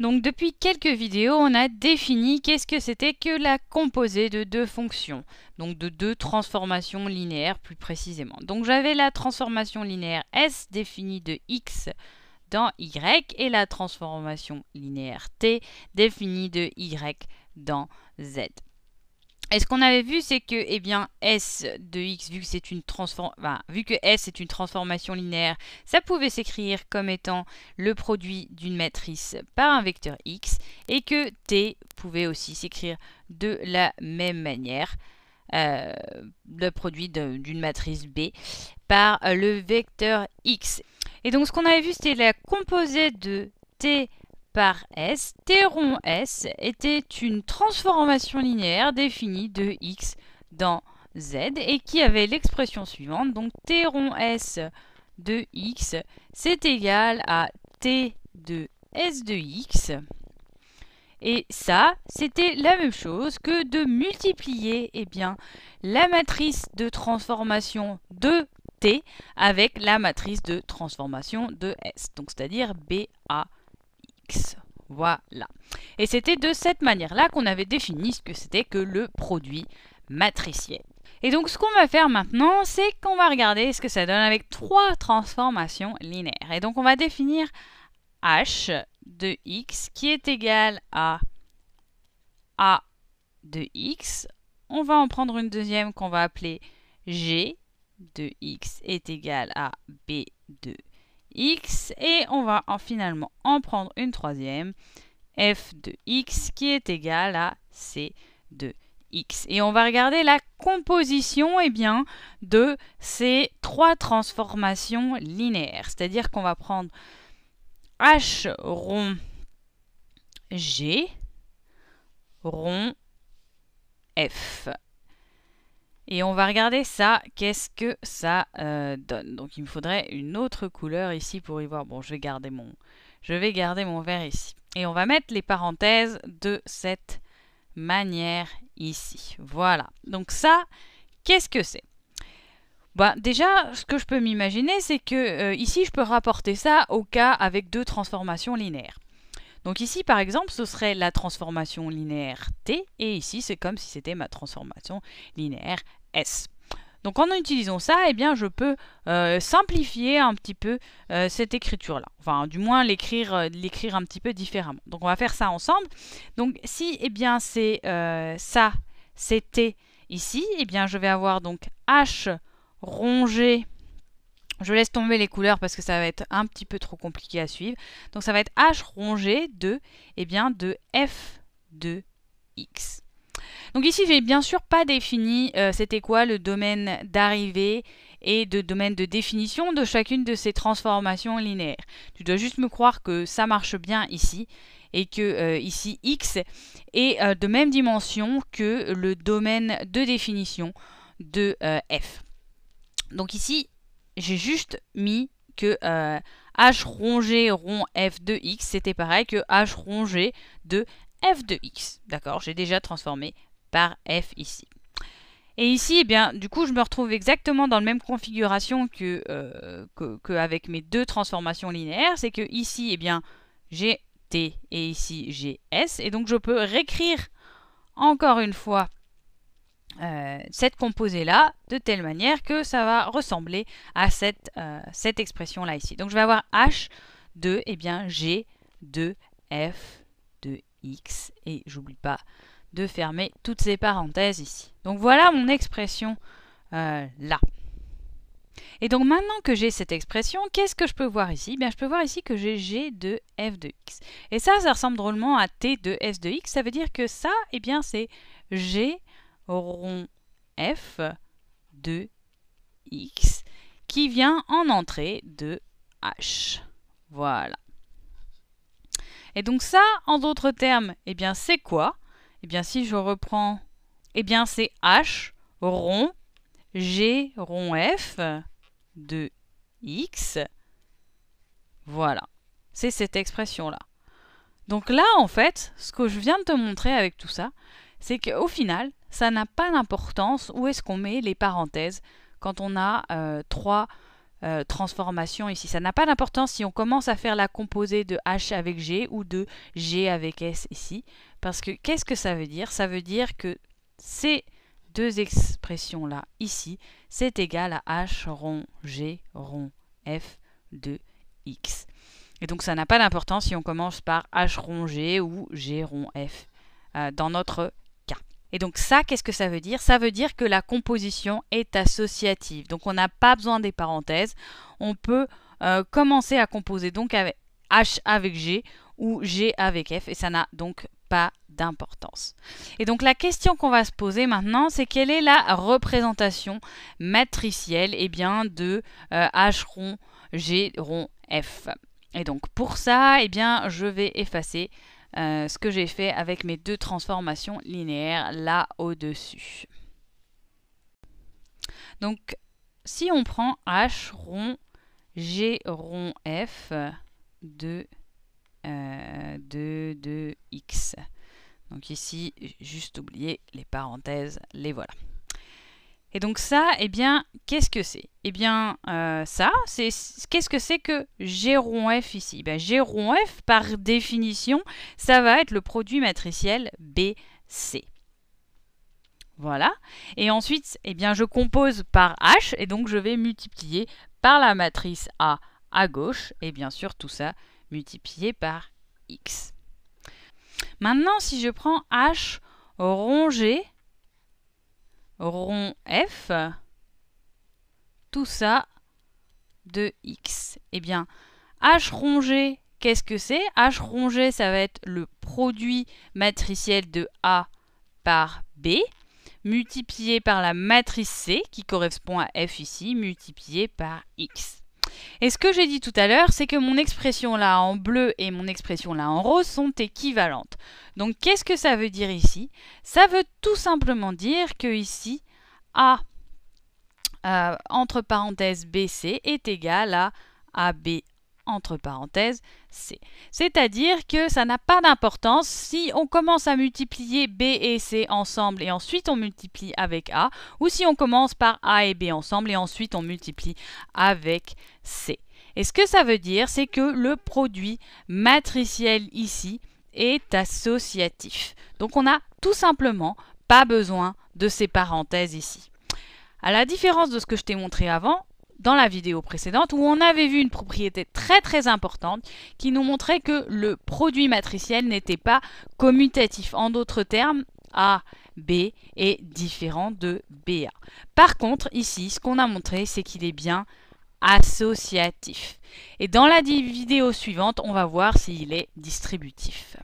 Donc depuis quelques vidéos, on a défini qu'est-ce que c'était que la composée de deux fonctions, donc de deux transformations linéaires plus précisément. Donc j'avais la transformation linéaire S définie de x dans y et la transformation linéaire t définie de y dans z. Et ce qu'on avait vu, c'est que eh bien, S de x, vu que, une vu que S est une transformation linéaire, ça pouvait s'écrire comme étant le produit d'une matrice par un vecteur x, et que T pouvait aussi s'écrire de la même manière, euh, le produit d'une matrice B par le vecteur x. Et donc ce qu'on avait vu, c'était la composée de T par S, T rond S était une transformation linéaire définie de X dans Z et qui avait l'expression suivante, donc T rond S de X, c'est égal à T de S de X. Et ça, c'était la même chose que de multiplier eh bien, la matrice de transformation de T avec la matrice de transformation de S, donc c'est-à-dire BA. Voilà. Et c'était de cette manière-là qu'on avait défini ce que c'était que le produit matriciel. Et donc ce qu'on va faire maintenant, c'est qu'on va regarder ce que ça donne avec trois transformations linéaires. Et donc on va définir h de x qui est égal à a de x. On va en prendre une deuxième qu'on va appeler g de x est égal à b de x x et on va en finalement en prendre une troisième f de x qui est égale à c de x. Et on va regarder la composition eh bien, de ces trois transformations linéaires. C'est-à-dire qu'on va prendre h rond g rond f. Et on va regarder ça, qu'est-ce que ça euh, donne. Donc il me faudrait une autre couleur ici pour y voir. Bon, je vais garder mon, je vais garder mon vert ici. Et on va mettre les parenthèses de cette manière ici. Voilà. Donc ça, qu'est-ce que c'est bah, déjà, ce que je peux m'imaginer, c'est que euh, ici, je peux rapporter ça au cas avec deux transformations linéaires. Donc ici, par exemple, ce serait la transformation linéaire T, et ici, c'est comme si c'était ma transformation linéaire donc en utilisant ça, eh bien, je peux euh, simplifier un petit peu euh, cette écriture-là. Enfin, du moins l'écrire, euh, l'écrire un petit peu différemment. Donc on va faire ça ensemble. Donc si eh bien c'est ça, c'est T ici, eh bien je vais avoir donc H rongé. Je laisse tomber les couleurs parce que ça va être un petit peu trop compliqué à suivre. Donc ça va être H rongé de, eh bien, de F de X. Donc ici, j'ai bien sûr pas défini euh, c'était quoi le domaine d'arrivée et de domaine de définition de chacune de ces transformations linéaires. Tu dois juste me croire que ça marche bien ici et que euh, ici x est euh, de même dimension que le domaine de définition de f. Donc ici, j'ai juste mis que h rongé rond f de x, c'était pareil que h rongé de f de x. D'accord J'ai déjà transformé par f ici. Et ici, eh bien, du coup, je me retrouve exactement dans la même configuration euh, que, avec mes deux transformations linéaires. C'est que ici, eh bien, j'ai T et ici, j'ai S. Et donc, je peux réécrire encore une fois euh, cette composée-là de telle manière que ça va ressembler à cette, euh, cette expression-là ici. Donc, je vais avoir H de, et eh bien, G de F de X. Et j'oublie pas de fermer toutes ces parenthèses ici. Donc voilà mon expression euh, là. Et donc maintenant que j'ai cette expression, qu'est-ce que je peux voir ici Bien, Je peux voir ici que j'ai g de f de x. Et ça, ça ressemble drôlement à t de s de x. Ça veut dire que ça, eh bien, c'est g rond f de x qui vient en entrée de h. Voilà. Et donc ça, en d'autres termes, eh bien, c'est quoi eh bien, si je reprends, eh bien, c'est H rond G rond F de X. Voilà, c'est cette expression-là. Donc là, en fait, ce que je viens de te montrer avec tout ça, c'est qu'au final, ça n'a pas d'importance où est-ce qu'on met les parenthèses quand on a euh, trois euh, transformation ici. Ça n'a pas d'importance si on commence à faire la composée de H avec G ou de G avec S ici. Parce que qu'est-ce que ça veut dire Ça veut dire que ces deux expressions-là, ici, c'est égal à H rond G rond F de X. Et donc ça n'a pas d'importance si on commence par H rond G ou G rond F euh, dans notre et donc ça, qu'est-ce que ça veut dire Ça veut dire que la composition est associative. Donc on n'a pas besoin des parenthèses. On peut euh, commencer à composer donc H avec G ou G avec F et ça n'a donc pas d'importance. Et donc la question qu'on va se poser maintenant, c'est quelle est la représentation matricielle eh bien, de euh, H rond G rond F. Et donc pour ça, eh bien, je vais effacer euh, ce que j'ai fait avec mes deux transformations linéaires là au-dessus. Donc si on prend H rond G rond F de, euh, de X. Donc ici, juste oublier les parenthèses, les voilà. Et donc ça, eh bien, qu'est-ce que c'est Eh bien, euh, ça, c'est qu'est-ce que c'est que G-F ici ben, G-F, par définition, ça va être le produit matriciel BC. Voilà. Et ensuite, eh bien, je compose par H, et donc je vais multiplier par la matrice A à gauche, et bien sûr tout ça multiplié par X. Maintenant, si je prends H rongé rond f, tout ça de x. Eh bien, h rongé, qu'est-ce que c'est h rongé, ça va être le produit matriciel de a par b multiplié par la matrice C qui correspond à F ici, multiplié par X. Et ce que j'ai dit tout à l'heure, c'est que mon expression là en bleu et mon expression là en rose sont équivalentes. Donc qu'est-ce que ça veut dire ici Ça veut tout simplement dire que ici, A euh, entre parenthèses BC est égal à ABA entre parenthèses C. C'est-à-dire que ça n'a pas d'importance si on commence à multiplier B et C ensemble et ensuite on multiplie avec A, ou si on commence par A et B ensemble et ensuite on multiplie avec C. Et ce que ça veut dire, c'est que le produit matriciel ici est associatif. Donc on n'a tout simplement pas besoin de ces parenthèses ici. À la différence de ce que je t'ai montré avant, dans la vidéo précédente où on avait vu une propriété très très importante qui nous montrait que le produit matriciel n'était pas commutatif. En d'autres termes, AB est différent de BA. Par contre, ici, ce qu'on a montré, c'est qu'il est bien associatif. Et dans la vidéo suivante, on va voir s'il est distributif.